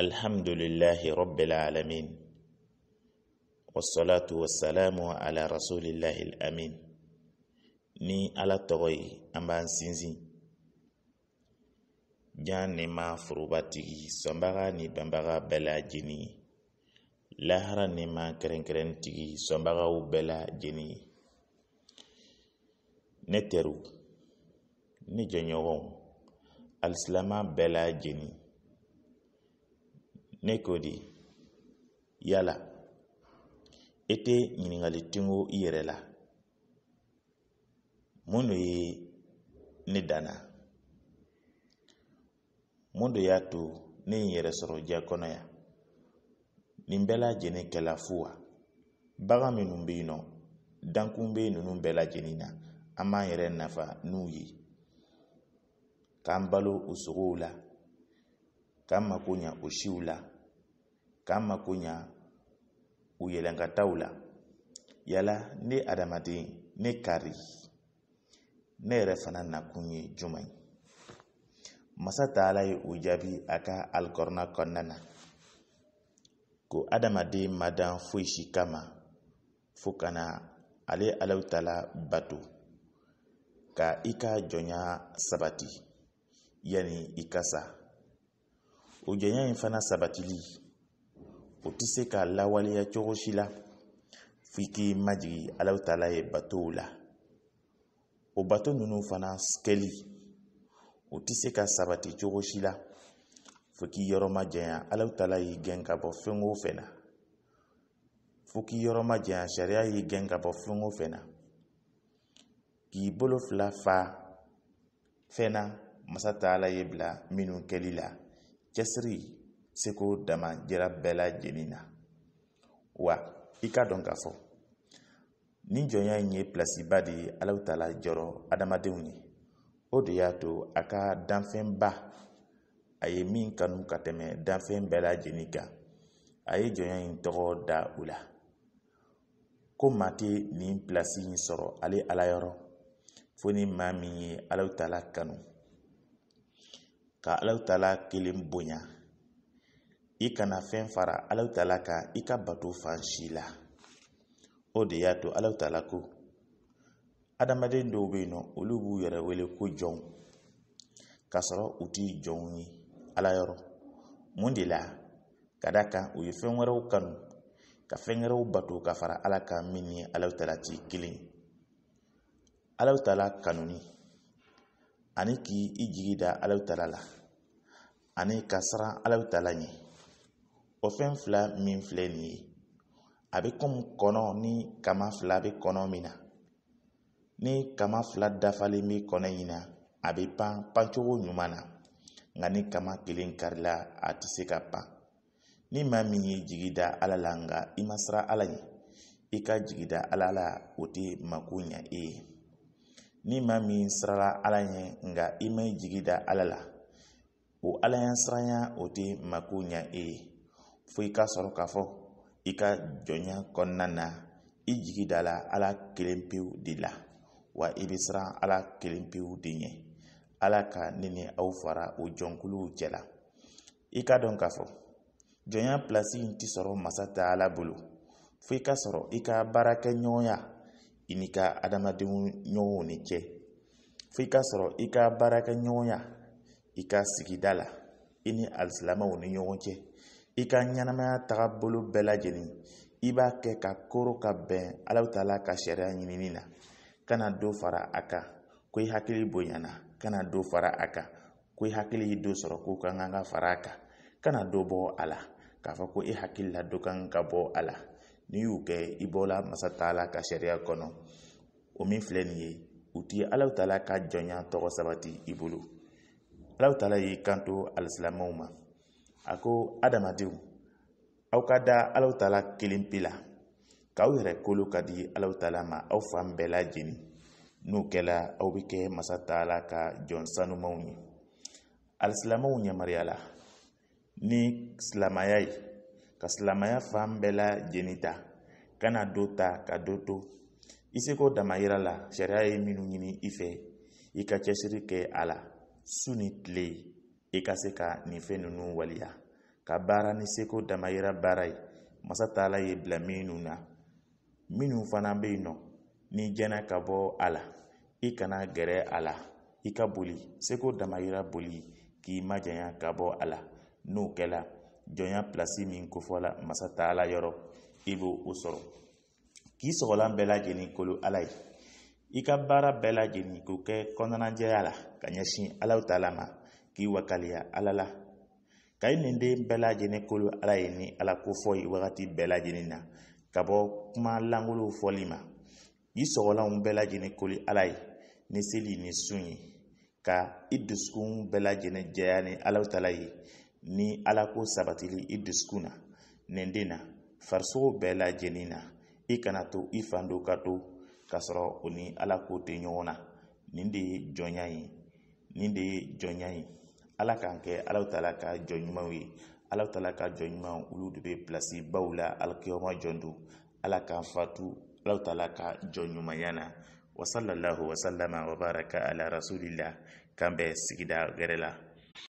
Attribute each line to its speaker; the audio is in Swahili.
Speaker 1: الحمد لله رب العالمين والصلاة والسلام على رسول الله الأمين ní alátọ̀rọ̀ yìí an b'an sinsin jan ni ma forobatigi sɔnbaga ni banbaga bɛɛ lajɛlen ye lahara ni ma kɛrɛnkɛrɛnnitigi sɔnbagaw bɛɛ lajɛlen ye ne teriw ne jɛɲɔgɔnw alisilama bɛɛ lajɛlen nekodi yala ete ɲiningali tingo i yɛrɛ yi ni ye ne yatu mun yere y'a to ne ye n yɛrɛ sɔrɔ diya kɔnɔ yan nin bɛɛ lajɛlen kɛla fu wa bagan nɔ dankun na an b'an yɛrɛ nafa nuyi ye usugula balo u sogow la mako o siw la kama kunya u taula la yala ne adamaden ne kari ne yɛrɛ fana nakun ye masa taala ye o jaabi a ka ko adamaden madan fuishi kama fo kana ale alautala taala bato ka i ka jɔnya sabati yani i ujenya infana o jɔnya fana sabatili o tɛ se ka lawaleya cogo si la f'i k'i majigi alaw taala ye batow la o bato ninnu fana kɛli o tɛ se ka sabati cogo si la fo k'i yɔrɔ majanya alaw taala y'i gɛn ka bɔ fɛn o fɛn na fo k'i yɔrɔ majanya sariya y'i gɛn ka bɔ fɛn o fɛn na k'i bolo fila fa fɛn na masa taala ye bila minnu kɛli la cɛsiri seko damajira bɛɛ lajɛlen na wa i ka dɔn k'a fɔ ni jɔnya in ye pilasiba de ye alaw ta la jɔrɔ adamadenw ye o de y'a to a ka danfɛnba a ye min kanu ka tɛmɛ danfɛn bɛɛ lajɛlen kan a ye jɔnya in tɔgɔ da u la ko maa tɛ nin pilasi in sɔrɔ ale ala yɔrɔ fo ni maa min ye alaw ta la kanu ka alaw ta la kelen bonya i kana fɛn fara alaw tala kan i ka bato fan si la o de y'a to alaw tala ko adamaden dɔw bɛ yen nɔ olu b'u yɛrɛ wele ko jɔnw k'a sɔrɔ u t'i jɔnw ye ala yɔrɔ mun de la ka da kan u ye fɛn wɛrɛw kanu ka fɛn wɛrɛw bato ka fara ala kan min ni alaw tala ti kelen ye alaw tala kanuni ani k'i jigi da alaw tala la ani ka siran alaw tala ɲɛ o fɛn fila min filɛ nin ye a bɛ komi kɔnɔ ni kama fila bɛ kɔnɔ min na ni kama fila dafalen bɛ kɔnɔ in na a bɛ pan pancogo ɲuman na nka ni kama kelen karila a tɛ se ka pan ni maa min ye jigi da ala la nka i ma siran ala ɲɛ i ka jigi da ala la o tɛ mako ɲɛ e ye ni maa min sirala ala ɲɛ nka i ma jigi da ala la o ala ɲɛ siranya o tɛ mako ɲɛ e ye fo i ka sɔrɔ k'a fɔ i ka jɔnya kɔnɔna na i jigi da la ala kelen pewu de la wa i bɛ siran ala kelen pewu de ɲɛ ala ka ne ni aw fara o jɔnkuluw cɛ la i ka dɔn k'a fɔ jɔnya pilasi in ti sɔrɔ masa ta ala bolo fo i ka sɔrɔ i ka baarakɛ ɲɔgɔnya i n'i ka adamadenw ɲɔgɔnw ni cɛ fo i ka sɔrɔ i ka baarakɛ ɲɔgɔnya i ka sigida la i ni alisilamɛw ni ɲɔgɔn cɛ i ka ɲɛnamaya tagabolo bɛɛ lajɛlen i b'a kɛ ka koro ka bɛn alaw taala ka sariya ɲinini na kana do fara a kan ko i hakili bonyana kana do fara a kan ko i hakili ye dɔ sɔrɔ ko ka kan ka fara a kan kana do bɔ a la k'a fɔ ko e hakili la dɔ kan ka bɔ a la n'i y'o kɛ i bɔla masa t'a ka sariya kɔnɔ o min filɛ nin ye u ti alaw taala ka jɔnya tɔgɔ sabati i bolo alaw y'i kanto alisilamaw ma a ko adamadenw aw ka da alaw taala kelen pila la k'aw yɛrɛ kolo ka di alaw taala ma aw fan bɛɛ lajeni n'u kɛla aw be kɛ masa taala ka jɔn sanumanw ye alisilamaw yamaruyala ni silamaya ye ka silamaya fan bɛɛ lajeni ta kana na ta ka do to i seko damayira la sariya ye minw ɲini i fɛ i ka cɛsiri kɛ a la su ni tile i ka se ka nin fɛn ninnu waliya ka baara ni seko damayira baara ye masa taala ye bila minnu na minnu fana bɛ yen nɔ n'i jɛnna ka bɔ a la i kana gɛrɛ a la i ka boli seko damayira boli k'i majanya ka bɔ a la n'o kɛla jɔnya pilasi min kofɔla masa taala yɔrɔ i b'o o sɔrɔ k'i sɔgɔlan bɛɛ lajɛlen kolo ala ye i ka baara bɛɛ lajɛlen k'o kɛ kɔnɔnajɛya la ka ɲɛsin alaw taala ma k'i wakaliya ala la ka i ninden bɛɛ lajɛlen kolo ala ye ni ala kofɔ ye wagati bɛɛ na ka bɔ kuma langolow fɔli ma i sɔgɔlanw bɛɛ lajɛlen koli ala ye ni seli ni sun ye ka i dusukun bɛɛ lajɛlen jɛya ni alaw tala ye ni ala ko sabatili i dusukun na ninden na farisogo bɛɛ lajɛlen na i kana to i fandow ka to k'a sɔrɔ o ni ala ko tɛ ɲɔgɔn na nin de ye jɔnya ye nin de ye jɔnya ye ala k'an kɛ alaw la ka jɔn ɲumanw ye alaw la ka jɔn ɲuman olu de bɛ pilasi baw la alikiyama jɔn don ala k'an fatu alaw la ka jɔn ɲumanya na wasalallahu wasalama wabaraka ala rasulila k'an bɛ sigida wɛrɛ la